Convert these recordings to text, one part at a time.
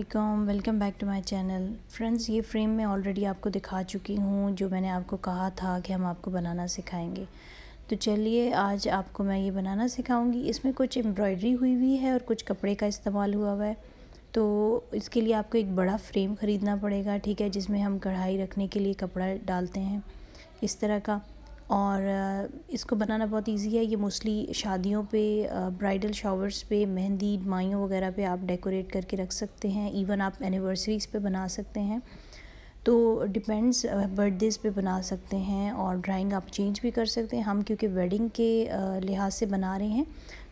अस्सलाम welcome back to my channel friends ये frame मैं ऑलरेडी आपको दिखा चुकी हूँ जो मैंने आपको कहा था कि हम आपको बनाना सिखाएंगे तो चलिए आज आपको मैं ये बनाना सिखाऊंगी इसमें कुछ एम्ब्रॉयडरी हुई हुई है और कुछ कपड़े का इस्तेमाल हुआ हुआ है तो इसके लिए आपको एक बड़ा फ्रेम ख़रीदना पड़ेगा ठीक है जिसमें हम कढ़ाई रखने के लिए कपड़ा डालते हैं इस तरह का और इसको बनाना बहुत इजी है ये मोस्टली शादियों पे ब्राइडल शावर्स पे मेहंदी माइयों वगैरह पे आप डेकोरेट करके रख सकते हैं इवन आप एनिवर्सरीज़ पे बना सकते हैं तो डिपेंड्स बर्थडेज़ पे बना सकते हैं और ड्राइंग आप चेंज भी कर सकते हैं हम क्योंकि वेडिंग के लिहाज से बना रहे हैं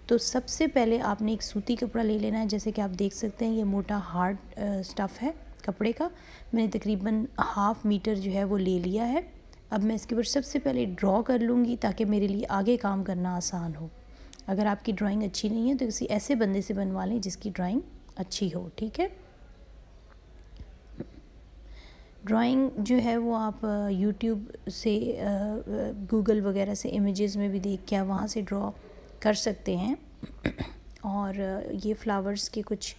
तो सबसे पहले आपने एक सूती कपड़ा ले लेना है जैसे कि आप देख सकते हैं ये मोटा हार्ड स्टफ़ है कपड़े का मैंने तकरीबन हाफ़ मीटर जो है वो ले लिया है अब मैं इसके ऊपर सबसे पहले ड्रॉ कर लूँगी ताकि मेरे लिए आगे काम करना आसान हो अगर आपकी ड्राइंग अच्छी नहीं है तो किसी ऐसे बंदे से बनवा लें जिसकी ड्राइंग अच्छी हो ठीक है ड्राइंग जो है वो आप यूट्यूब से गूगल वगैरह से इमेजेस में भी देख के आप वहाँ से ड्रॉ कर सकते हैं और ये फ्लावर्स के कुछ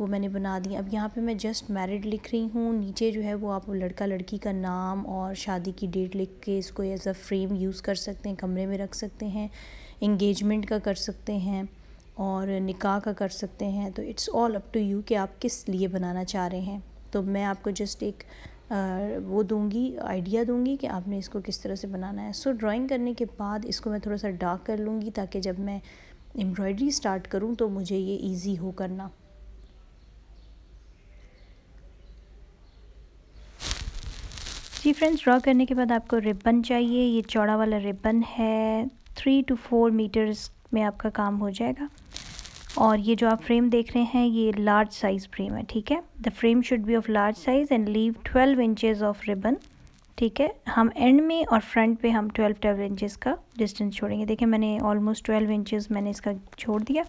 वो मैंने बना दी अब यहाँ पे मैं जस्ट मैरिड लिख रही हूँ नीचे जो है वो आप लड़का लड़की का नाम और शादी की डेट लिख के इसको एज अ फ्रेम यूज़ कर सकते हैं कमरे में रख सकते हैं इंगेजमेंट का कर सकते हैं और निकाह का कर सकते हैं तो it's all up to you कि आप किस लिए बनाना चाह रहे हैं तो मैं आपको जस्ट एक आ, वो दूंगी आइडिया दूंगी कि आपने इसको किस तरह से बनाना है सो so, ड्राइंग करने के बाद इसको मैं थोड़ा सा डार्क कर लूँगी ताकि जब मैं एम्ब्रॉयडरी स्टार्ट करूँ तो मुझे ये ईज़ी हो करना जी फ्रेंड्स ड्रॉ करने के बाद आपको रिबन चाहिए ये चौड़ा वाला रिबन है थ्री टू फोर मीटर्स में आपका काम हो जाएगा और ये जो आप फ्रेम देख रहे हैं ये लार्ज साइज़ फ्रेम है ठीक है the frame should be of large size and leave twelve inches of ribbon ठीक है हम एंड में और फ्रंट पे हम ट्वेल्व ट्वेल्व इंचज़ का डिस्टेंस छोड़ेंगे देखिए मैंने ऑलमोस्ट ट्वेल्व इंचज मैंने इसका छोड़ दिया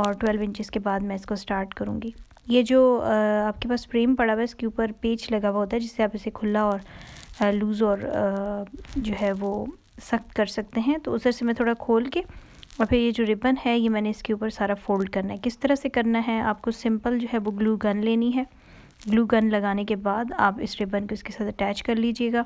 और ट्वेल्व इंचज़ के बाद मैं इसको स्टार्ट करूँगी ये जो आपके पास फ्रेम पड़ा हुआ है इसके ऊपर पेच लगा हुआ होता है जिससे आप इसे खुला और लूज़ और जो है वो सख्त कर सकते हैं तो उसर से मैं थोड़ा खोल के और फिर ये जो रिबन है ये मैंने इसके ऊपर सारा फोल्ड करना है किस तरह से करना है आपको सिंपल जो है वो ग्लू गन लेनी है ग्लू गन लगाने के बाद आप इस रिबन को इसके साथ अटैच कर लीजिएगा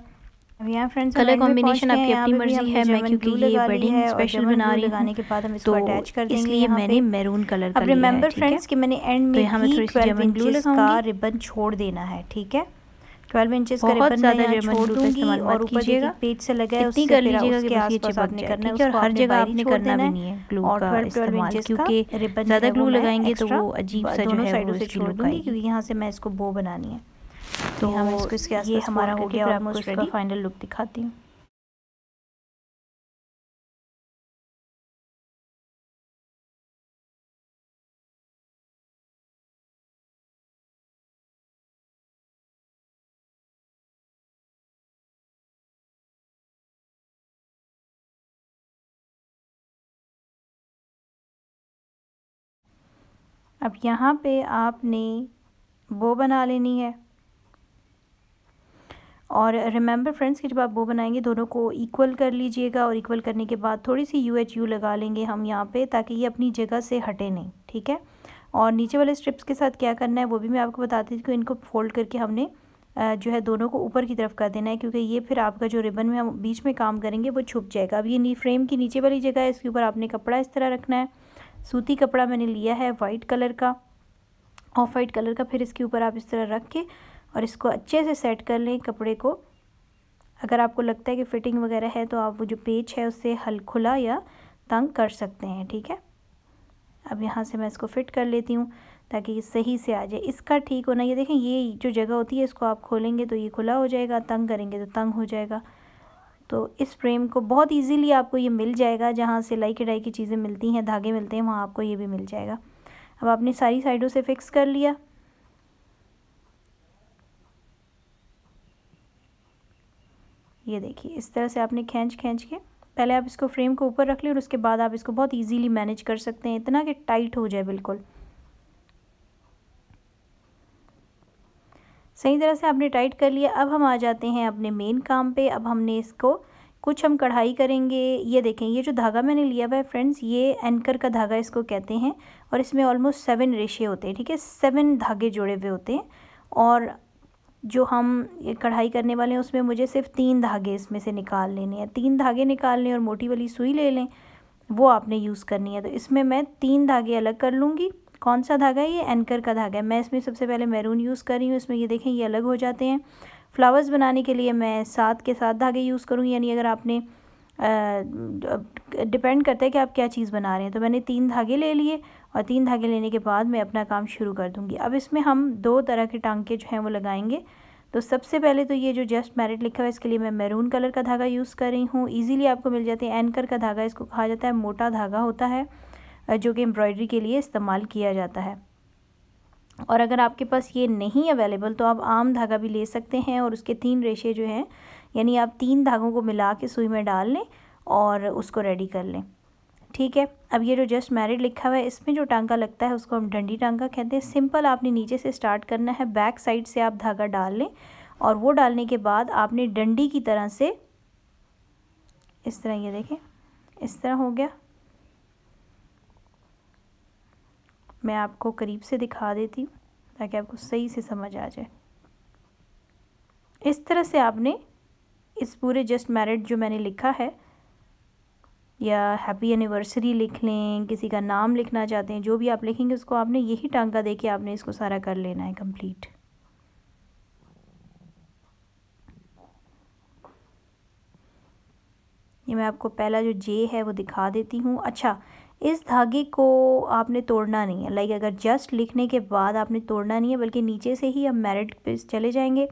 फ्रेंड्स कलर कॉम्बिनेशन आपकी अपनी मर्जी है मैं क्योंकि ये वेडिंग स्पेशल बना रही हूं के बाद हम इसको अटैच तो कर देंगे इसलिए मैंने मैरून कलर का लिया रिमेंबर फ्रेंड्स कि मैंने एंड तो में ही ट्वेल्व इंचेस का रिबन छोड़ देना है ठीक है 12 इंचेस का रिबन ज्यादा यहाँ ब्लू दूंगी और ऊपर देखिए पेज से लगा है उससे कर लीजिएगा कि आसपास आपने करना है और हर जगह आपने करना भी नहीं है ग्लू का इस्तेमाल क्योंकि रिबन ज़्यादा ग्लू लगाएंगे तो वो अजीब सा जो है वो इसकी लुक आएगी क्योंकि यहां से मैं इसको बो बनानी है तो हम इसको इसके ये हमारा हो गया आपको इसका फाइनल लुक दिखाती हूँ अब यहाँ पे आपने बो बना लेनी है और रिमेंबर फ्रेंड्स कि जब आप वो बनाएंगे दोनों को इक्वल कर लीजिएगा और इक्वल करने के बाद थोड़ी सी यू एच यू लगा लेंगे हम यहाँ पे ताकि ये अपनी जगह से हटे नहीं ठीक है और नीचे वाले स्ट्रिप्स के साथ क्या करना है वो भी मैं आपको बताती थी कि इनको फोल्ड करके हमने जो है दोनों को ऊपर की तरफ कर देना है क्योंकि ये फिर आपका जो रिबन में हम बीच में काम करेंगे वो छुप जाएगा अब ये नी फ्रेम की नीचे वाली जगह है इसके ऊपर आपने कपड़ा इस तरह रखना है सूती कपड़ा मैंने लिया है वाइट कलर का ऑफ वाइट कलर का फिर इसके ऊपर आप इस तरह रख के और इसको अच्छे से सेट कर लें कपड़े को अगर आपको लगता है कि फ़िटिंग वगैरह है तो आप वो जो पेच है उससे हल खुला या तंग कर सकते हैं ठीक है अब यहाँ से मैं इसको फिट कर लेती हूँ ताकि ये सही से आ जाए इसका ठीक होना ये देखें ये जो जगह होती है इसको आप खोलेंगे तो ये खुला हो जाएगा तंग करेंगे तो तंग हो जाएगा तो इस फ्रेम को बहुत इजीली आपको ये मिल जाएगा जहाँ सिलाई कढ़ाई की चीज़ें मिलती हैं धागे मिलते हैं वहाँ आपको ये भी मिल जाएगा अब आपने सारी साइडों से फ़िक्स कर लिया ये देखिए इस तरह से आपने खींच खींच के पहले आप इसको फ्रेम को ऊपर रख लें और उसके बाद आप इसको बहुत ईजीली मैनेज कर सकते हैं इतना कि टाइट हो जाए बिल्कुल सही तरह से आपने टाइट कर लिया अब हम आ जाते हैं अपने मेन काम पे अब हमने इसको कुछ हम कढ़ाई करेंगे ये देखें ये जो धागा मैंने लिया हुआ है फ्रेंड्स ये एंकर का धागा इसको कहते हैं और इसमें ऑलमोस्ट सेवन रेशे होते हैं ठीक है सेवन धागे जुड़े हुए होते हैं और जो हम कढ़ाई करने वाले हैं उसमें मुझे सिर्फ तीन धागे इसमें से निकाल लेने हैं तीन धागे निकाल लें और मोटी वाली सुई ले लें वो आपने यूज़ करनी है तो इसमें मैं तीन धागे अलग कर लूँगी कौन सा धागा है ये एनकर का धागा है मैं इसमें सबसे पहले मैरून यूज़ कर रही हूँ इसमें ये देखें ये अलग हो जाते हैं फ्लावर्स बनाने के लिए मैं सात के सात धागे यूज़ करूँगी यानी अगर आपने डिपेंड करता है कि आप क्या चीज़ बना रहे हैं तो मैंने तीन धागे ले लिए और तीन धागे लेने के बाद मैं अपना काम शुरू कर दूँगी अब इसमें हम दो तरह के टांके जो हैं वो लगाएंगे तो सबसे पहले तो ये जो जस्ट मैरिट लिखा हुआ है इसके लिए मैं मैरून कलर का धागा यूज़ कर रही हूँ ईज़िली आपको मिल जाते हैं एनकर का धागा इसको कहा जाता है मोटा धागा होता है जो कि एम्ब्रॉयडरी के लिए इस्तेमाल किया जाता है और अगर आपके पास ये नहीं अवेलेबल तो आप आम धागा भी ले सकते हैं और उसके तीन रेशे जो हैं यानी आप तीन धागों को मिला के सुई में डाल लें और उसको रेडी कर लें ठीक है अब ये जो जस्ट मैरिड लिखा हुआ है इसमें जो टांका लगता है उसको हम डंडी टांका कहते हैं सिंपल आपने नीचे से स्टार्ट करना है बैक साइड से आप धागा डाल लें और वो डालने के बाद आपने डंडी की तरह से इस तरह ये देखें इस तरह हो गया मैं आपको करीब से दिखा देती हूँ ताकि आपको सही से समझ आ जाए इस तरह से आपने इस पूरे जस्ट मैरिड जो मैंने लिखा है या हैप्पी एनिवर्सरी लिख लें किसी का नाम लिखना चाहते हैं जो भी आप लिखेंगे उसको आपने यही टांका दे के आपने इसको सारा कर लेना है कंप्लीट ये मैं आपको पहला जो जे है वो दिखा देती हूँ अच्छा इस धागे को आपने तोड़ना नहीं है लाइक अगर जस्ट लिखने के बाद आपने तोड़ना नहीं है बल्कि नीचे से ही हम मेरिट पे चले जाएंगे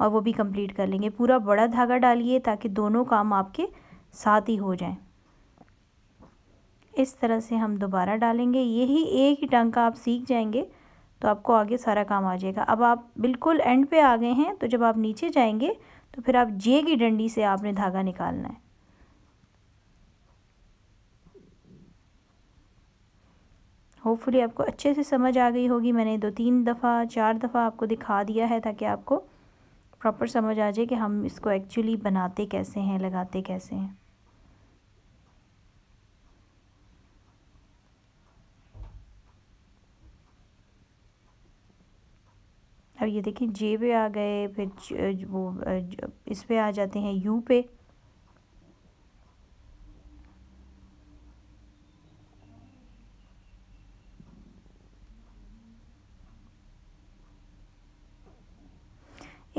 और वो भी कंप्लीट कर लेंगे पूरा बड़ा धागा डालिए ताकि दोनों काम आपके साथ ही हो जाएं इस तरह से हम दोबारा डालेंगे यही एक ही टंग का आप सीख जाएंगे तो आपको आगे सारा काम आ जाएगा अब आप बिल्कुल एंड पे आ गए हैं तो जब आप नीचे जाएंगे तो फिर आप जे की डंडी से आपने धागा निकालना है होपफुली आपको अच्छे से समझ आ गई होगी मैंने दो तीन दफ़ा चार दफ़ा आपको दिखा दिया है ताकि आपको प्रॉपर समझ आ जाए कि हम इसको एक्चुअली बनाते कैसे हैं लगाते कैसे हैं अब ये देखिए जे पे आ गए फिर वो इस पे आ जाते हैं यू पे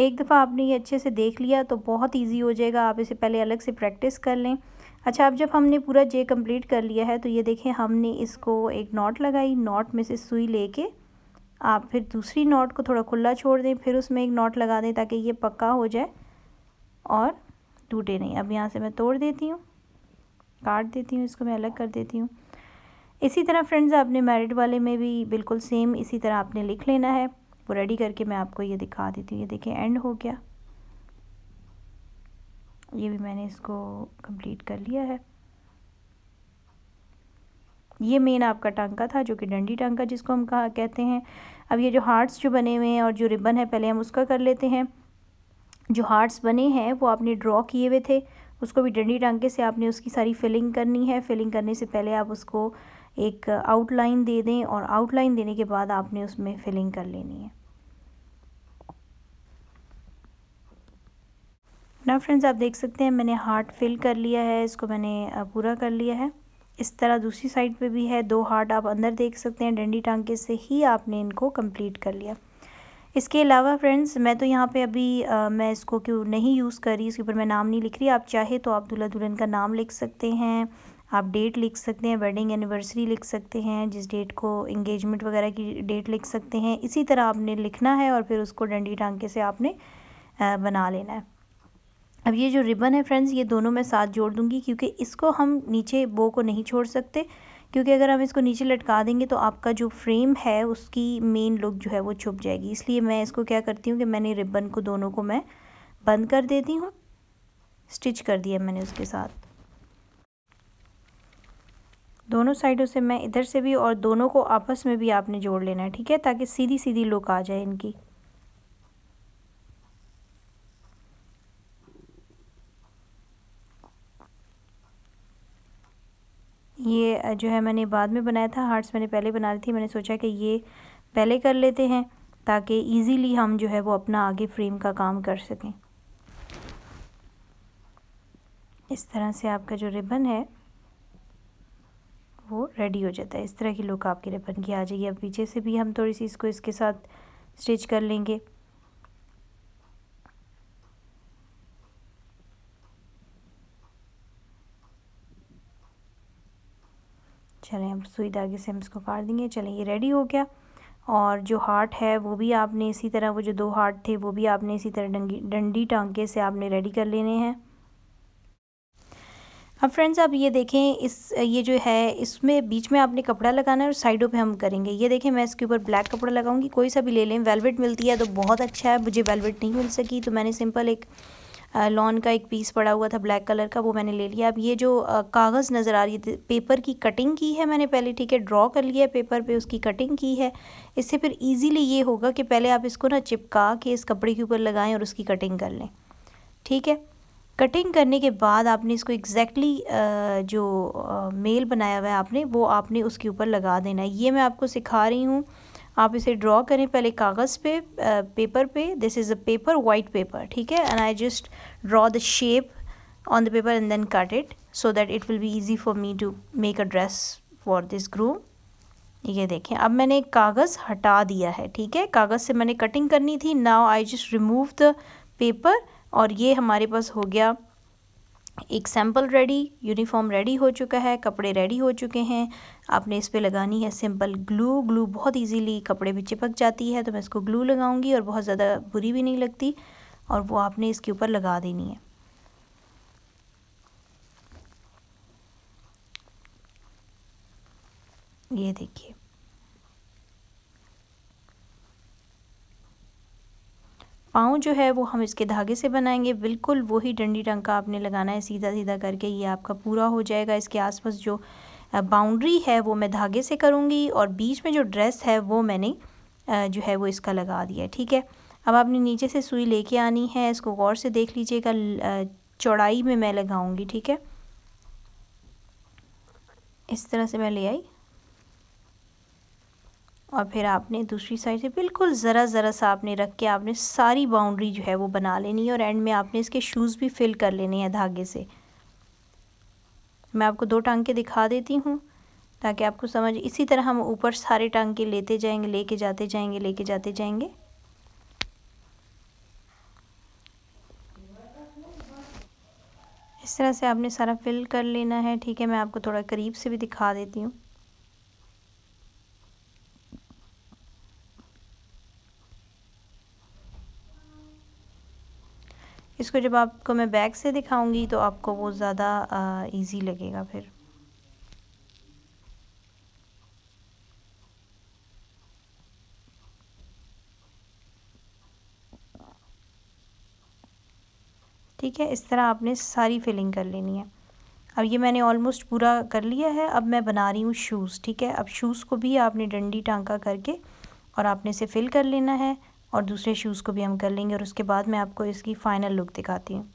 एक दफ़ा आपने ये अच्छे से देख लिया तो बहुत इजी हो जाएगा आप इसे पहले अलग से प्रैक्टिस कर लें अच्छा अब जब हमने पूरा जे कंप्लीट कर लिया है तो ये देखें हमने इसको एक नॉट लगाई नॉट में से सुई लेके आप फिर दूसरी नॉट को थोड़ा खुला छोड़ दें फिर उसमें एक नॉट लगा दें ताकि ये पक्का हो जाए और टूटे नहीं अब यहाँ से मैं तोड़ देती हूँ काट देती हूँ इसको मैं अलग कर देती हूँ इसी तरह फ्रेंड्स आपने मैरिड वाले में भी बिल्कुल सेम इसी तरह आपने लिख लेना है वो रेडी करके मैं आपको ये दिखा देती हूँ ये देखें एंड हो गया ये भी मैंने इसको कंप्लीट कर लिया है ये मेन आपका टांका था जो कि डंडी टांका जिसको हम कहा कहते हैं अब ये जो हार्ट्स जो बने हुए हैं और जो रिबन है पहले हम उसका कर लेते हैं जो हार्ट्स बने हैं वो आपने ड्रॉ किए हुए थे उसको भी डंडी टांके से आपने उसकी सारी फिलिंग करनी है फिलिंग करने से पहले आप उसको एक आउटलाइन दे दें और आउटलाइन देने के बाद आपने उसमें फिलिंग कर लेनी है ना फ्रेंड्स आप देख सकते हैं मैंने हार्ट फिल कर लिया है इसको मैंने पूरा कर लिया है इस तरह दूसरी साइड पे भी है दो हार्ट आप अंदर देख सकते हैं डंडी टांके से ही आपने इनको कंप्लीट कर लिया इसके अलावा फ्रेंड्स मैं तो यहाँ पे अभी आ, मैं इसको क्यों नहीं यूज़ कर रही इसके ऊपर मैं नाम नहीं लिख रही आप चाहे तो आप दूल्हा दुल्हन का नाम लिख सकते हैं आप डेट लिख सकते हैं वेडिंग एनिवर्सरी लिख सकते हैं जिस डेट को इंगेजमेंट वगैरह की डेट लिख सकते हैं इसी तरह आपने लिखना है और फिर उसको डंडी टांके से आपने बना लेना है अब ये जो रिबन है फ्रेंड्स ये दोनों मैं साथ जोड़ दूंगी क्योंकि इसको हम नीचे बो को नहीं छोड़ सकते क्योंकि अगर हम इसको नीचे लटका देंगे तो आपका जो फ्रेम है उसकी मेन लुक जो है वो छुप जाएगी इसलिए मैं इसको क्या करती हूँ कि मैंने रिबन को दोनों को मैं बंद कर देती हूँ स्टिच कर दिया मैंने उसके साथ दोनों साइडों से मैं इधर से भी और दोनों को आपस में भी आपने जोड़ लेना है ठीक है ताकि सीधी सीधी लुक आ जाए इनकी ये जो है मैंने बाद में बनाया था हार्ट्स मैंने पहले बना ली थी मैंने सोचा कि ये पहले कर लेते हैं ताकि इजीली हम जो है वो अपना आगे फ्रेम का काम कर सकें इस तरह से आपका जो रिबन है वो रेडी हो जाता है इस तरह की लुक आपकी रिबन की आ जाएगी अब पीछे से भी हम थोड़ी सी इसको इसके साथ स्टिच कर लेंगे चलें अब सुई धागे से हम इसको काट देंगे चलें ये रेडी हो गया और जो हार्ट है वो भी आपने इसी तरह वो जो दो हार्ट थे वो भी आपने इसी तरह डंगी डंडी टांके से आपने रेडी कर लेने हैं अब फ्रेंड्स आप ये देखें इस ये जो है इसमें बीच में आपने कपड़ा लगाना है और साइडों पे हम करेंगे ये देखें मैं इसके ऊपर ब्लैक कपड़ा लगाऊंगी कोई सा भी ले लें वेलवेट मिलती है तो बहुत अच्छा है मुझे वेलवेट नहीं मिल सकी तो मैंने सिंपल एक लॉन का एक पीस पड़ा हुआ था ब्लैक कलर का वो मैंने ले लिया अब ये जो कागज़ नज़र आ रही है पेपर की कटिंग की है मैंने पहले ठीक है ड्रॉ कर लिया पेपर पे उसकी कटिंग की है इससे फिर इजीली ये होगा कि पहले आप इसको ना चिपका के इस कपड़े के ऊपर लगाएं और उसकी कटिंग कर लें ठीक है कटिंग करने के बाद आपने इसको एग्जैक्टली exactly, जो मेल बनाया हुआ है आपने वो आपने उसके ऊपर लगा देना है ये मैं आपको सिखा रही हूँ आप इसे ड्रॉ करें पहले कागज़ पे पेपर पे this is a paper white paper ठीक है and I just draw the shape on the paper and then cut it so that it will be easy for me to make a dress for this groom ये देखें अब मैंने कागज़ हटा दिया है ठीक है कागज़ से मैंने कटिंग करनी थी now I just remove the paper और ये हमारे पास हो गया एक सैम्पल रेडी यूनिफॉर्म रेडी हो चुका है कपड़े रेडी हो चुके हैं आपने इस पर लगानी है सिंपल ग्लू ग्लू बहुत इजीली कपड़े भी चिपक जाती है तो मैं इसको ग्लू लगाऊंगी और बहुत ज़्यादा बुरी भी नहीं लगती और वो आपने इसके ऊपर लगा देनी है ये देखिए पाँव जो है वो हम इसके धागे से बनाएंगे बिल्कुल वही डंडी का आपने लगाना है सीधा सीधा करके ये आपका पूरा हो जाएगा इसके आसपास जो बाउंड्री है वो मैं धागे से करूँगी और बीच में जो ड्रेस है वो मैंने जो है वो इसका लगा दिया ठीक है अब आपने नीचे से सुई लेके आनी है इसको गौर से देख लीजिएगा चौड़ाई में मैं लगाऊंगी ठीक है इस तरह से मैं ले आई और फिर आपने दूसरी साइड से बिल्कुल ज़रा ज़रा सा आपने रख के आपने सारी बाउंड्री जो है वो बना लेनी है और एंड में आपने इसके शूज़ भी फिल कर लेने हैं धागे से मैं आपको दो टांग के दिखा देती हूँ ताकि आपको समझ इसी तरह हम ऊपर सारे टांग के लेते जाएंगे लेके जाते जाएंगे लेके जाते जाएंगे इस तरह से आपने सारा फिल कर लेना है ठीक है मैं आपको थोड़ा करीब से भी दिखा देती हूँ इसको जब आपको मैं बैक से दिखाऊंगी तो आपको वो ज़्यादा इजी लगेगा फिर ठीक है इस तरह आपने सारी फिलिंग कर लेनी है अब ये मैंने ऑलमोस्ट पूरा कर लिया है अब मैं बना रही हूँ शूज़ ठीक है अब शूज़ को भी आपने डंडी टांका करके और आपने इसे फिल कर लेना है और दूसरे शूज़ को भी हम कर लेंगे और उसके बाद मैं आपको इसकी फ़ाइनल लुक दिखाती हूँ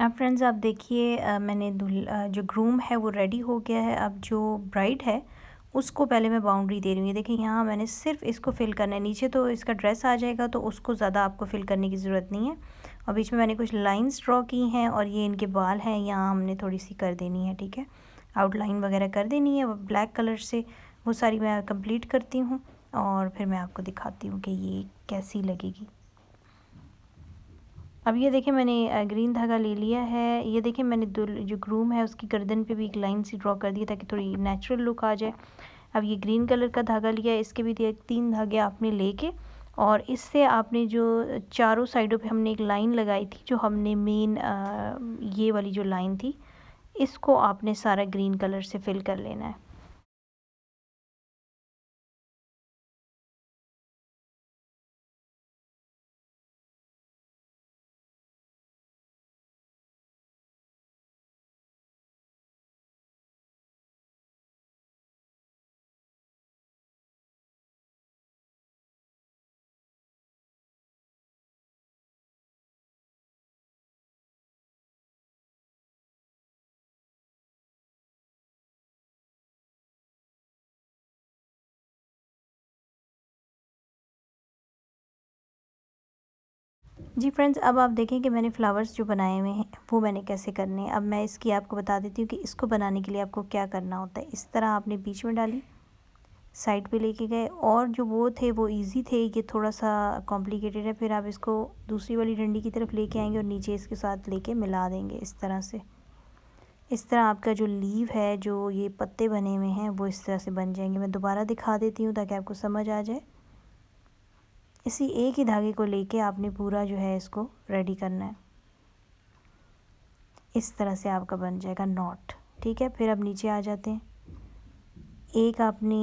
अब फ्रेंड्स आप देखिए मैंने दुल जो ग्रूम है वो रेडी हो गया है अब जो ब्राइड है उसको पहले मैं बाउंड्री दे रही हूँ देखिए यहाँ मैंने सिर्फ इसको फिल करना है नीचे तो इसका ड्रेस आ जाएगा तो उसको ज़्यादा आपको फिल करने की ज़रूरत नहीं है और बीच में मैंने कुछ लाइंस ड्रॉ की हैं और ये इनके बाल हैं यहाँ हमने थोड़ी सी कर देनी है ठीक है आउटलाइन वगैरह कर देनी है ब्लैक कलर से वो सारी मैं कंप्लीट करती हूँ और फिर मैं आपको दिखाती हूँ कि ये कैसी लगेगी अब ये देखें मैंने ग्रीन धागा ले लिया है ये देखें मैंने जो ग्रूम है उसकी गर्दन पे भी एक लाइन सी ड्रॉ कर दी ताकि थोड़ी नेचुरल लुक आ जाए अब ये ग्रीन कलर का धागा लिया है इसके भी तीन धागे आपने लेके और इससे आपने जो चारों साइडों पे हमने एक लाइन लगाई थी जो हमने मेन ये वाली जो लाइन थी इसको आपने सारा ग्रीन कलर से फिल कर लेना है जी फ्रेंड्स अब आप देखें कि मैंने फ्लावर्स जो बनाए हुए हैं वो मैंने कैसे करने हैं अब मैं इसकी आपको बता देती हूँ कि इसको बनाने के लिए आपको क्या करना होता है इस तरह आपने बीच में डाली साइड पे लेके गए और जो वो थे वो इजी थे ये थोड़ा सा कॉम्प्लिकेटेड है फिर आप इसको दूसरी वाली डंडी की तरफ लेके आएंगे और नीचे इसके साथ लेके मिला देंगे इस तरह से इस तरह आपका जो लीव है जो ये पत्ते बने हुए हैं वो इस तरह से बन जाएंगे मैं दोबारा दिखा देती हूँ ताकि आपको समझ आ जाए इसी एक ही धागे को लेके आपने पूरा जो है इसको रेडी करना है इस तरह से आपका बन जाएगा नॉट ठीक है फिर अब नीचे आ जाते हैं एक आपने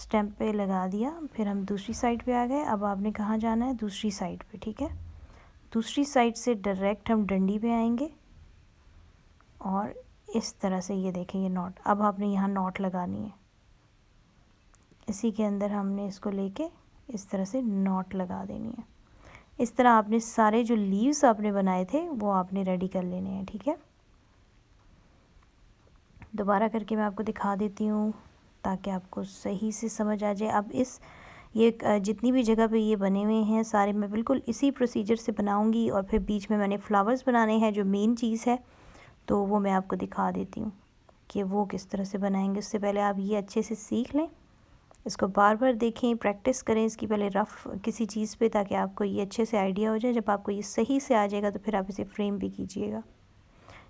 स्टैम्प पे लगा दिया फिर हम दूसरी साइड पे आ गए अब आपने कहाँ जाना है दूसरी साइड पे ठीक है दूसरी साइड से डायरेक्ट हम डंडी पे आएंगे और इस तरह से ये देखेंगे नॉट अब आपने यहाँ नॉट लगानी है इसी के अंदर हमने इसको लेके इस तरह से नॉट लगा देनी है इस तरह आपने सारे जो लीव्स आपने बनाए थे वो आपने रेडी कर लेने हैं ठीक है दोबारा करके मैं आपको दिखा देती हूँ ताकि आपको सही से समझ आ जाए अब इस ये जितनी भी जगह पे ये बने हुए हैं सारे मैं बिल्कुल इसी प्रोसीजर से बनाऊंगी और फिर बीच में मैंने फ्लावर्स बनाने हैं जो मेन चीज़ है तो वो मैं आपको दिखा देती हूँ कि वो किस तरह से बनाएंगे उससे पहले आप ये अच्छे से सीख लें इसको बार बार देखें प्रैक्टिस करें इसकी पहले रफ़ किसी चीज़ पे ताकि आपको ये अच्छे से आइडिया हो जाए जब आपको ये सही से आ जाएगा तो फिर आप इसे फ्रेम भी कीजिएगा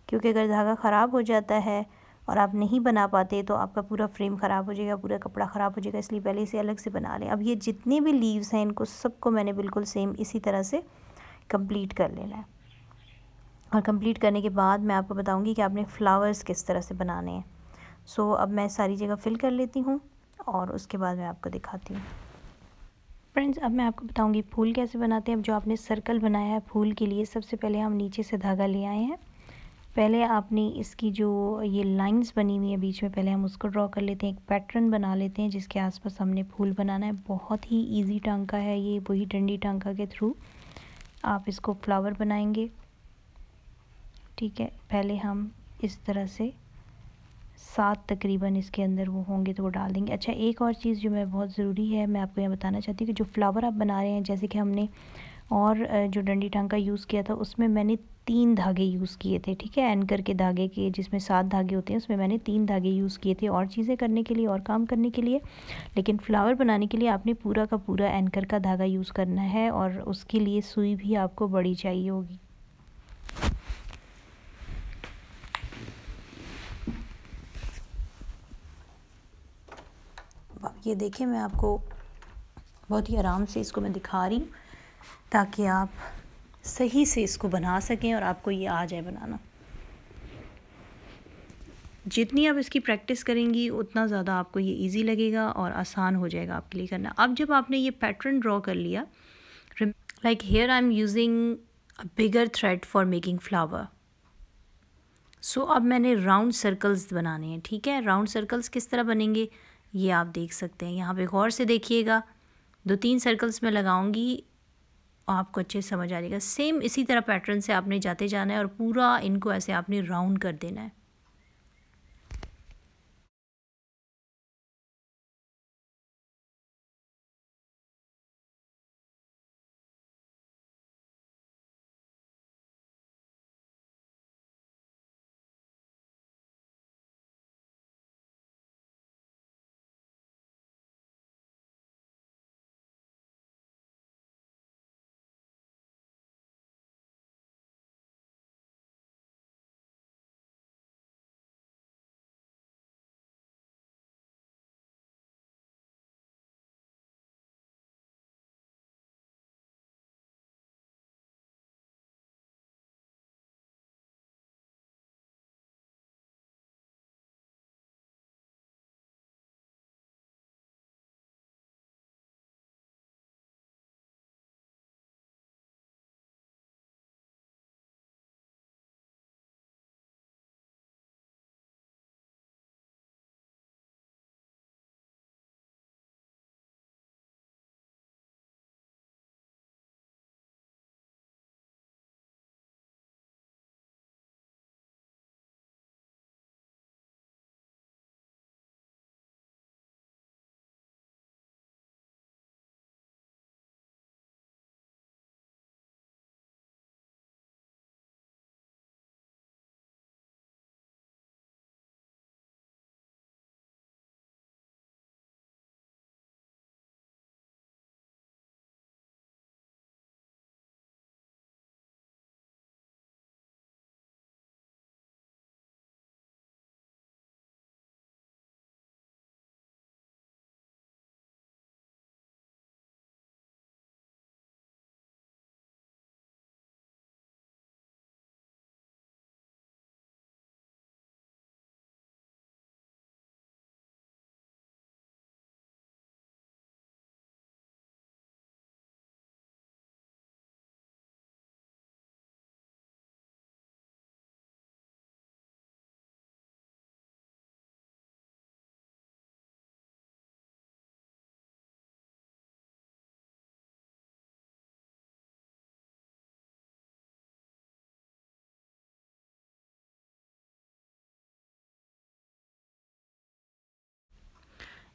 क्योंकि अगर धागा ख़राब हो जाता है और आप नहीं बना पाते तो आपका पूरा फ्रेम ख़राब हो जाएगा पूरा कपड़ा ख़राब हो जाएगा इसलिए पहले इसे अलग से बना लें अब ये जितने भी लीव्स हैं इनको सबको मैंने बिल्कुल सेम इसी तरह से कंप्लीट कर लेना है और कम्प्लीट करने के बाद मैं आपको बताऊँगी कि आपने फ़्लावर्स किस तरह से बनाने हैं सो अब मैं सारी जगह फिल कर लेती हूँ और उसके बाद मैं आपको दिखाती हूँ फ्रेंड्स अब मैं आपको बताऊँगी फूल कैसे बनाते हैं अब जो आपने सर्कल बनाया है फूल के लिए सबसे पहले हम नीचे से धागा ले आए हैं पहले आपने इसकी जो ये लाइंस बनी हुई है बीच में पहले हम उसको ड्रॉ कर लेते हैं एक पैटर्न बना लेते हैं जिसके आसपास हमने फूल बनाना है बहुत ही इजी टांका है ये वही डंडी टांका के थ्रू आप इसको फ्लावर बनाएंगे ठीक है पहले हम इस तरह से सात तकरीबन इसके अंदर वो होंगे तो वो डाल देंगे अच्छा एक और चीज़ जो मैं बहुत ज़रूरी है मैं आपको यहाँ बताना चाहती हूँ कि जो फ्लावर आप बना रहे हैं जैसे कि हमने और जो डंडी टांग का यूज़ किया था उसमें मैंने तीन धागे यूज़ किए थे ठीक है एंकर के धागे के जिसमें सात धागे होते हैं उसमें मैंने तीन धागे यूज़ किए थे और चीज़ें करने के लिए और काम करने के लिए लेकिन फ्लावर बनाने के लिए आपने पूरा का पूरा एंकर का धागा यूज़ करना है और उसके लिए सुई भी आपको बड़ी चाहिए होगी अब ये देखें मैं आपको बहुत ही आराम से इसको मैं दिखा रही हूँ ताकि आप सही से इसको बना सकें और आपको ये आ जाए बनाना जितनी आप इसकी प्रैक्टिस करेंगी उतना ज़्यादा आपको ये इजी लगेगा और आसान हो जाएगा आपके लिए करना अब जब आपने ये पैटर्न ड्रॉ कर लिया like here I am using a bigger thread for making flower so अब मैंने राउंड सर्कल्स बनाने हैं ठीक है राउंड सर्कल्स किस तरह बनेंगे ये आप देख सकते हैं यहाँ पे गौर से देखिएगा दो तीन सर्कल्स में लगाऊंगी आपको अच्छे समझ आ जाएगा सेम इसी तरह पैटर्न से आपने जाते जाना है और पूरा इनको ऐसे आपने राउंड कर देना है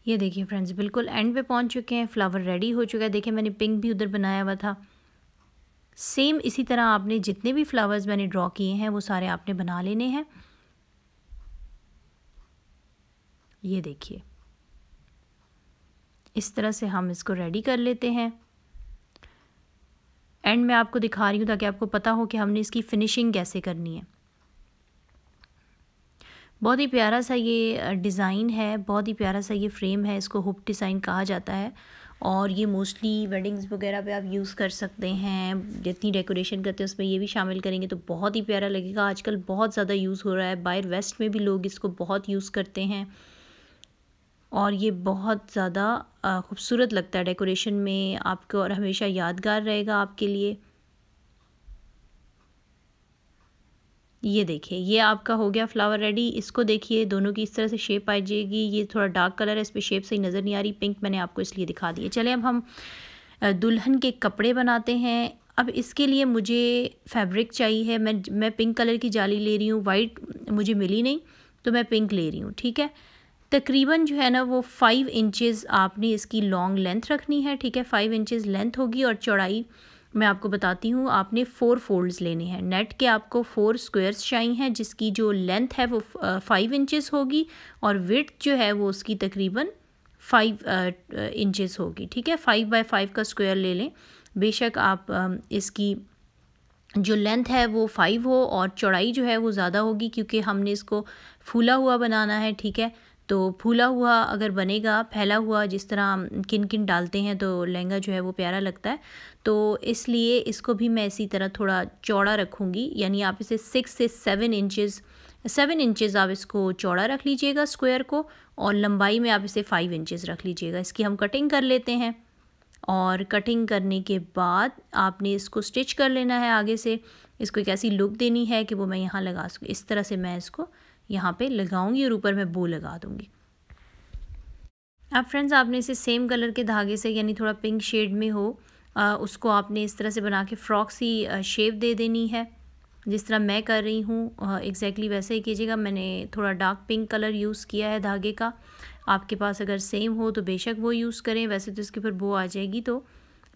ये देखिए फ्रेंड्स बिल्कुल एंड पे पहुंच चुके हैं फ्लावर रेडी हो चुका है देखिए मैंने पिंक भी उधर बनाया हुआ था सेम इसी तरह आपने जितने भी फ्लावर्स मैंने ड्रॉ किए हैं वो सारे आपने बना लेने हैं ये देखिए इस तरह से हम इसको रेडी कर लेते हैं एंड मैं आपको दिखा रही हूँ ताकि आपको पता हो कि हमने इसकी फिनिशिंग कैसे करनी है बहुत ही प्यारा सा ये डिज़ाइन है बहुत ही प्यारा सा ये फ्रेम है इसको हुप डिज़ाइन कहा जाता है और ये मोस्टली वेडिंग्स वगैरह पे आप यूज़ कर सकते हैं जितनी डेकोरेशन करते हैं उसमें ये भी शामिल करेंगे तो बहुत ही प्यारा लगेगा आजकल बहुत ज़्यादा यूज़ हो रहा है बायर वेस्ट में भी लोग इसको बहुत यूज़ करते हैं और ये बहुत ज़्यादा खूबसूरत लगता है डेकोरेशन में आपको और हमेशा यादगार रहेगा आपके लिए ये देखिए ये आपका हो गया फ्लावर रेडी इसको देखिए दोनों की इस तरह से शेप आ जाएगी ये थोड़ा डार्क कलर है इस पर शेप सही नज़र नहीं आ रही पिंक मैंने आपको इसलिए दिखा दिए चले अब हम दुल्हन के कपड़े बनाते हैं अब इसके लिए मुझे फैब्रिक चाहिए मैं मैं पिंक कलर की जाली ले रही हूँ वाइट मुझे मिली नहीं तो मैं पिंक ले रही हूँ ठीक है तकरीबन जो है ना वो फाइव इंचेस आपने इसकी लॉन्ग लेंथ रखनी है ठीक है फाइव इंचज़ लेंथ होगी और चौड़ाई मैं आपको बताती हूँ आपने फ़ोर फोल्ड्स लेने हैं नेट के आपको फ़ोर स्क्वेयर्स चाहिए हैं जिसकी जो लेंथ है वो फाइव uh, इंचेस होगी और विथ जो है वो उसकी तकरीबन फाइव इंचेस uh, uh, होगी ठीक है फाइव बाय फाइव का स्क्वायर ले लें बेशक आप um, इसकी जो लेंथ है वो फाइव हो और चौड़ाई जो है वो ज़्यादा होगी क्योंकि हमने इसको फूला हुआ बनाना है ठीक है तो फूला हुआ अगर बनेगा फैला हुआ जिस तरह किन किन डालते हैं तो लहंगा जो है वो प्यारा लगता है तो इसलिए इसको भी मैं इसी तरह थोड़ा चौड़ा रखूँगी यानी आप इसे सिक्स से सेवन इंचज़ सेवन इंचज़ आप इसको चौड़ा रख लीजिएगा स्क्वायर को और लंबाई में आप इसे फ़ाइव इंचज़ रख लीजिएगा इसकी हम कटिंग कर लेते हैं और कटिंग करने के बाद आपने इसको स्टिच कर लेना है आगे से इसको एक ऐसी लुक देनी है कि वो मैं यहाँ लगा सकूँ इस तरह से मैं इसको यहाँ पे लगाऊंगी और ऊपर मैं बो लगा दूँगी अब फ्रेंड्स आपने इसे सेम कलर के धागे से यानी थोड़ा पिंक शेड में हो आ, उसको आपने इस तरह से बना के फ्रॉक सी शेप दे देनी है जिस तरह मैं कर रही हूँ एग्जैक्टली वैसे ही कीजिएगा मैंने थोड़ा डार्क पिंक कलर यूज़ किया है धागे का आपके पास अगर सेम हो तो बेशक वो यूज़ करें वैसे तो इसके ऊपर बो आ जाएगी तो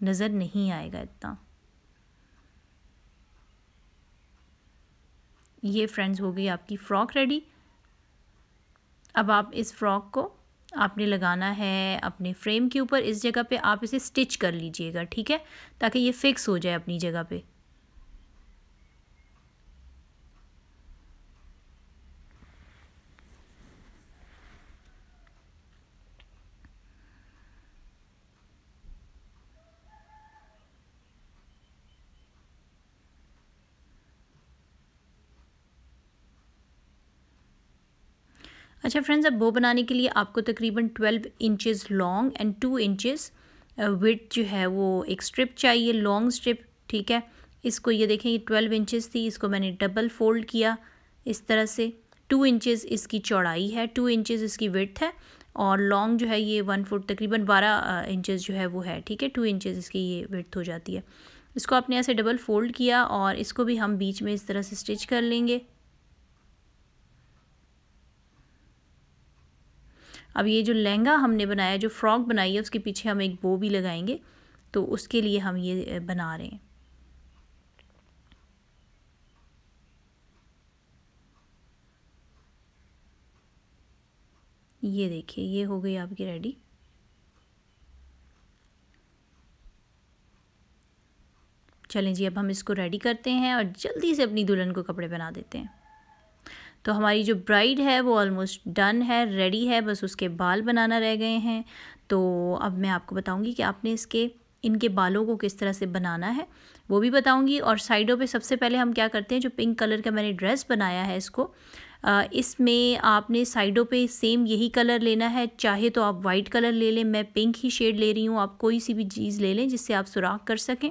नज़र नहीं आएगा इतना ये फ्रेंड्स हो गई आपकी फ़्रॉक रेडी अब आप इस फ्रॉक को आपने लगाना है अपने फ्रेम के ऊपर इस जगह पे आप इसे स्टिच कर लीजिएगा ठीक है ताकि ये फ़िक्स हो जाए अपनी जगह पे अच्छा फ्रेंड्स अब बो बनाने के लिए आपको तकरीबन twelve inches long and two inches with जो है वो एक स्ट्रिप चाहिए लॉन्ग स्ट्रिप ठीक है इसको ये देखें ये ट्वेल्व इंचेस थी इसको मैंने डबल फोल्ड किया इस तरह से टू इंचेस इसकी चौड़ाई है टू इंचेस इसकी विथ है और लॉन्ग जो है ये वन फुट तकरीबन बारह इंचज़ जो है वो है ठीक है टू इंचज इसकी ये विथ हो जाती है इसको आपने ऐसे डबल फोल्ड किया और इसको भी हम बीच में इस तरह से स्टिच कर लेंगे अब ये जो लहंगा हमने बनाया जो फ्रॉक बनाई है उसके पीछे हम एक बो भी लगाएंगे तो उसके लिए हम ये बना रहे हैं ये देखिए ये हो गई आपकी रेडी चलें जी अब हम इसको रेडी करते हैं और जल्दी से अपनी दुल्हन को कपड़े बना देते हैं तो हमारी जो ब्राइड है वो ऑलमोस्ट डन है रेडी है बस उसके बाल बनाना रह गए हैं तो अब मैं आपको बताऊंगी कि आपने इसके इनके बालों को किस तरह से बनाना है वो भी बताऊंगी और साइडों पे सबसे पहले हम क्या करते हैं जो पिंक कलर का मैंने ड्रेस बनाया है इसको इसमें आपने साइडों पे सेम यही कलर लेना है चाहे तो आप वाइट कलर ले लें मैं पिंक ही शेड ले रही हूँ आप कोई सी भी चीज़ ले लें जिससे आप सुराख कर सकें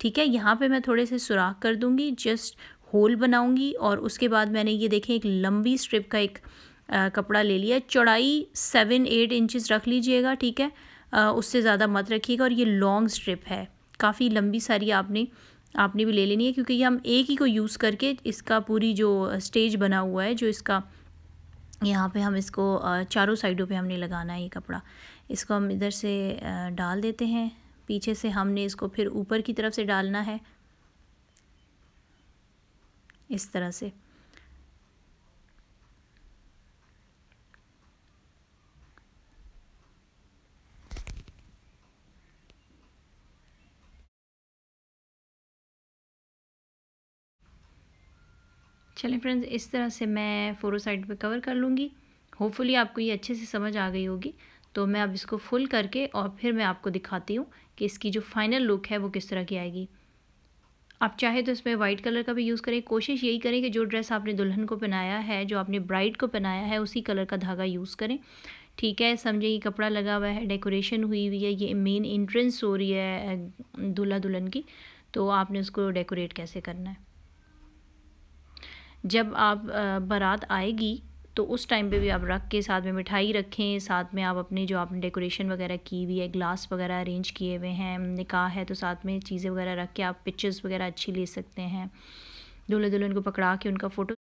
ठीक है यहाँ पे मैं थोड़े से सुराख कर दूँगी जस्ट होल बनाऊंगी और उसके बाद मैंने ये देखें एक लंबी स्ट्रिप का एक आ, कपड़ा ले लिया चौड़ाई सेवन एट इंचज़ रख लीजिएगा ठीक है आ, उससे ज़्यादा मत रखिएगा और ये लॉन्ग स्ट्रिप है काफ़ी लंबी सारी आपने आपने भी ले लेनी है क्योंकि ये हम एक ही को यूज़ करके इसका पूरी जो स्टेज बना हुआ है जो इसका यहाँ पे हम इसको चारों साइडों पे हमने लगाना है ये कपड़ा इसको हम इधर से डाल देते हैं पीछे से हमने इसको फिर ऊपर की तरफ से डालना है इस तरह से चलें फ्रेंड्स इस तरह से मैं फोरो साइड पे कवर कर लूँगी होपफुली आपको ये अच्छे से समझ आ गई होगी तो मैं अब इसको फुल करके और फिर मैं आपको दिखाती हूँ कि इसकी जो फाइनल लुक है वो किस तरह की आएगी आप चाहे तो इसमें वाइट कलर का भी यूज़ करें कोशिश यही करें कि जो ड्रेस आपने दुल्हन को पहनाया है जो आपने ब्राइड को पहनाया है उसी कलर का धागा यूज़ करें ठीक है समझे ये कपड़ा लगा हुआ है डेकोरेशन हुई हुई है ये मेन इंट्रेंस हो रही है दूल्हा दुल्हन की तो आपने उसको डेकोरेट कैसे करना है जब आप बारात आएगी तो उस टाइम पे भी आप रख के साथ में मिठाई रखें साथ में आप अपनी जो आपने डेकोरेशन वगैरह की हुई है ग्लास वगैरह अरेंज किए हुए हैं निकाह है तो साथ में चीज़ें वगैरह रख के आप पिक्चर्स वगैरह अच्छी ले सकते हैं दूल्हे दुल्हन को पकड़ा के उनका फ़ोटो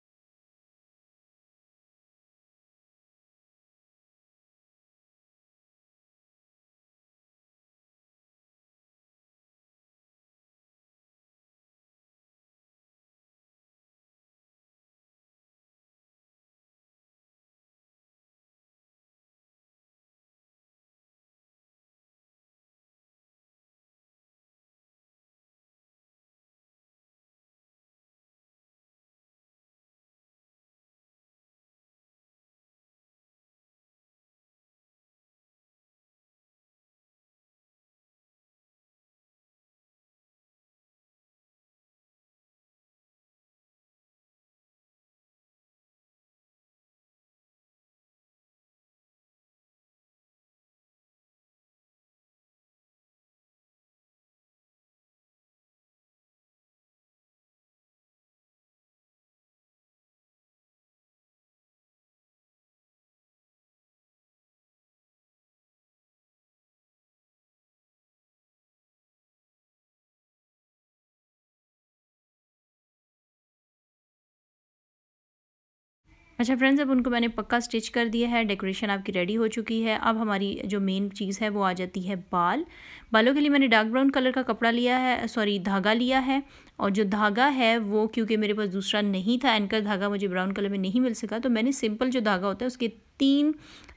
अच्छा फ्रेंड्स अब उनको मैंने पक्का स्टिच कर दिया है डेकोरेशन आपकी रेडी हो चुकी है अब हमारी जो मेन चीज़ है वो आ जाती है बाल बालों के लिए मैंने डार्क ब्राउन कलर का कपड़ा लिया है सॉरी धागा लिया है और जो धागा है वो क्योंकि मेरे पास दूसरा नहीं था एंकर धागा मुझे ब्राउन कलर में नहीं मिल सका तो मैंने सिंपल जो धागा होता है उसके तीन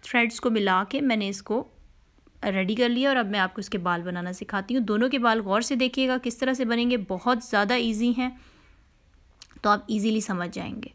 थ्रेड्स को मिला के मैंने इसको रेडी कर लिया और अब मैं आपको इसके बाल बनाना सिखाती हूँ दोनों के बाल गौर से देखिएगा किस तरह से बनेंगे बहुत ज़्यादा ईजी हैं तो आप ईज़िली समझ जाएँगे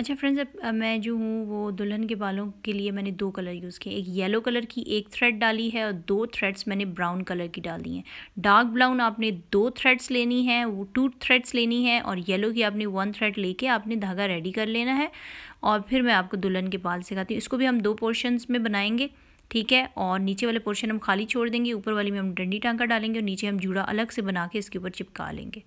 अच्छा फ्रेंड्स अब मैं जो हूँ वो दुल्हन के बालों के लिए मैंने दो कलर यूज़ किए एक येलो कलर की एक थ्रेड डाली है और दो थ्रेड्स मैंने ब्राउन कलर की डाली हैं डार्क ब्राउन आपने दो थ्रेड्स लेनी है वो टू थ्रेड्स लेनी है और येलो की आपने वन थ्रेड लेके आपने धागा रेडी कर लेना है और फिर मैं आपको दुल्हन के बाल सिखाती हूँ इसको भी हम दो पोर्शंस में बनाएंगे ठीक है और नीचे वाले पोर्शन हम खाली छोड़ देंगे ऊपर वाली में हम डंडी टांका डालेंगे और नीचे हम जूड़ा अलग से बना के इसके ऊपर चिपका लेंगे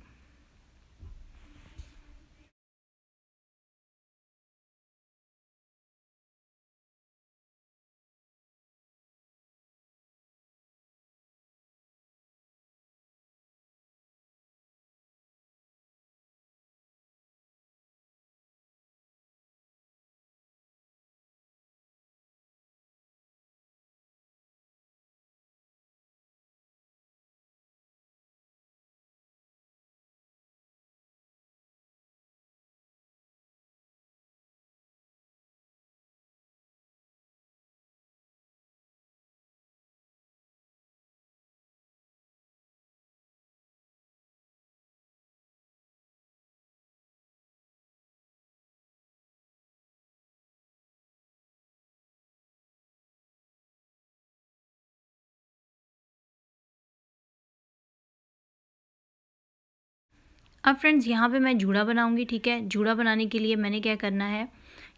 अब फ्रेंड्स यहाँ पे मैं जूड़ा बनाऊँगी ठीक है जूड़ा बनाने के लिए मैंने क्या करना है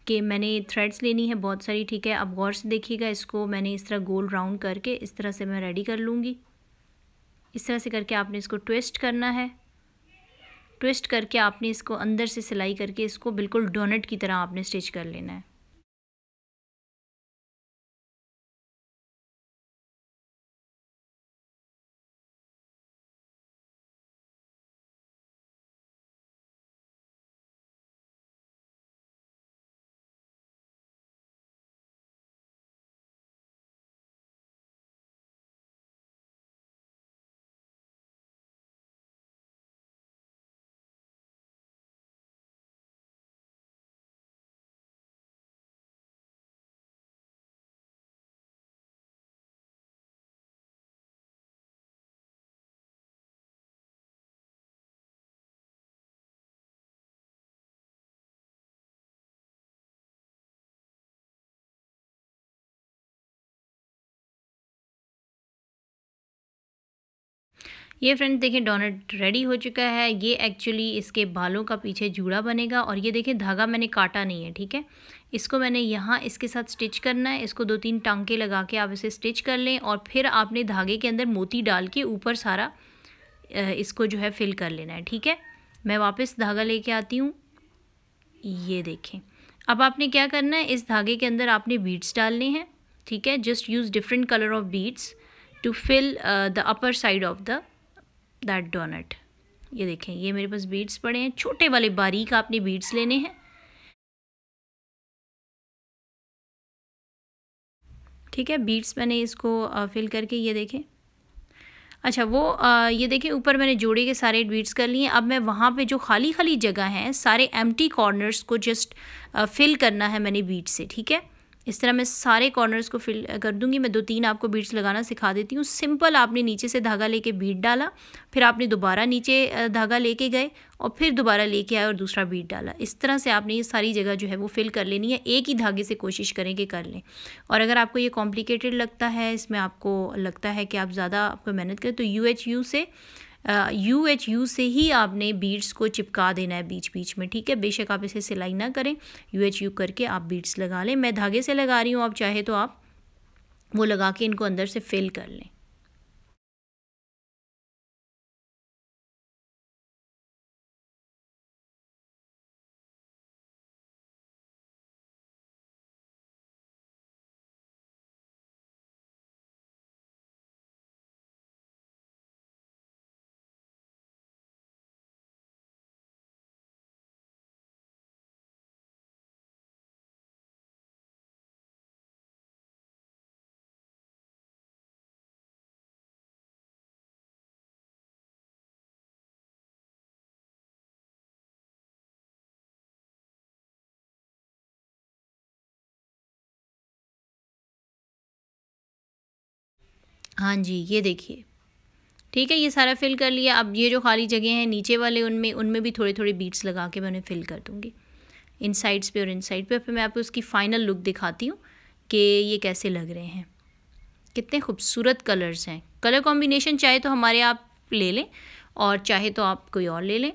कि मैंने थ्रेड्स लेनी है बहुत सारी ठीक है अब गौर से देखिएगा इसको मैंने इस तरह गोल राउंड करके इस तरह से मैं रेडी कर लूँगी इस तरह से करके आपने इसको ट्विस्ट करना है ट्विस्ट करके आपने इसको अंदर से सिलाई करके इसको बिल्कुल डोनेट की तरह आपने स्टिच कर लेना है ये फ्रेंड देखें डोनट रेडी हो चुका है ये एक्चुअली इसके बालों का पीछे जूड़ा बनेगा और ये देखें धागा मैंने काटा नहीं है ठीक है इसको मैंने यहाँ इसके साथ स्टिच करना है इसको दो तीन टांके लगा के आप इसे स्टिच कर लें और फिर आपने धागे के अंदर मोती डाल के ऊपर सारा इसको जो है फिल कर लेना है ठीक है मैं वापस धागा लेके आती हूँ ये देखें अब आपने क्या करना है इस धागे के अंदर आपने बीड्स डालने हैं ठीक है just use different colour of beads to fill the upper side of the that donut ये देखें ये मेरे पास बीड्स पड़े हैं छोटे वाले बारीक आपने बीड्स लेने हैं ठीक है बीट्स मैंने इसको फिल करके ये देखें अच्छा वो आ, ये देखें ऊपर मैंने जोड़े के सारे बीट्स कर लिए अब मैं वहाँ पे जो खाली खाली जगह हैं सारे एम्प्टी कॉर्नर्स को जस्ट फिल करना है मैंने बीट से ठीक है इस तरह मैं सारे कॉर्नर्स को फिल कर दूंगी मैं दो तीन आपको बीड्स लगाना सिखा देती हूँ सिंपल आपने नीचे से धागा लेके बीड डाला फिर आपने दोबारा नीचे धागा लेके गए और फिर दोबारा लेके आए और दूसरा बीट डाला इस तरह से आपने ये सारी जगह जो है वो फिल कर लेनी है एक ही धागे से कोशिश करें कि कर लें और अगर आपको ये कॉम्प्लिकेटेड लगता है इसमें आपको लगता है कि आप ज़्यादा आपको मेहनत करें तो यू एच यू से यू एच यू से ही आपने बीड्स को चिपका देना है बीच बीच में ठीक है बेशक आप इसे सिलाई ना करें यू एच यू करके आप बीड्स लगा लें मैं धागे से लगा रही हूँ आप चाहे तो आप वो लगा के इनको अंदर से फिल कर लें हाँ जी ये देखिए ठीक है ये सारा फिल कर लिया अब ये जो खाली जगह हैं नीचे वाले उनमें उनमें भी थोड़े थोड़े बीट्स लगा के मैं उन्हें फिल कर दूँगी इन साइड्स पर और इन साइड पर फिर मैं आपको उसकी फ़ाइनल लुक दिखाती हूँ कि ये कैसे लग रहे हैं कितने खूबसूरत कलर्स हैं कलर कॉम्बिनेशन चाहे तो हमारे आप ले लें और चाहे तो आप कोई और ले लें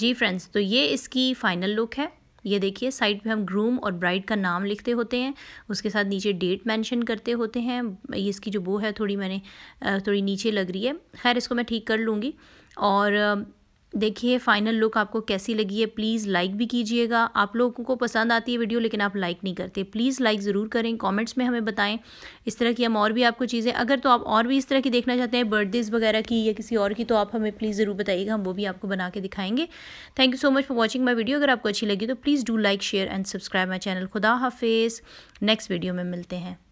जी फ्रेंड्स तो ये इसकी फ़ाइनल लुक है ये देखिए साइड पे हम ग्रूम और ब्राइड का नाम लिखते होते हैं उसके साथ नीचे डेट मेंशन करते होते हैं इसकी जो वो है थोड़ी मैंने थोड़ी नीचे लग रही है खैर इसको मैं ठीक कर लूँगी और देखिए फाइनल लुक आपको कैसी लगी है प्लीज़ लाइक भी कीजिएगा आप लोगों को पसंद आती है वीडियो लेकिन आप लाइक नहीं करते प्लीज़ लाइक ज़रूर करें कमेंट्स में हमें बताएं इस तरह की हम और भी आपको चीज़ें अगर तो आप और भी इस तरह की देखना चाहते हैं बर्थडेज़ वगैरह की या किसी और की तो आप हमें प्लीज़ ज़रूर बताइएगा हम वो भी आपको बना के दिखाएंगे thank you so much for watching my video अगर आपको अच्छी लगी तो please do like share and subscribe my channel खुदा हाफेज़ नेक्स्ट वीडियो में मिलते हैं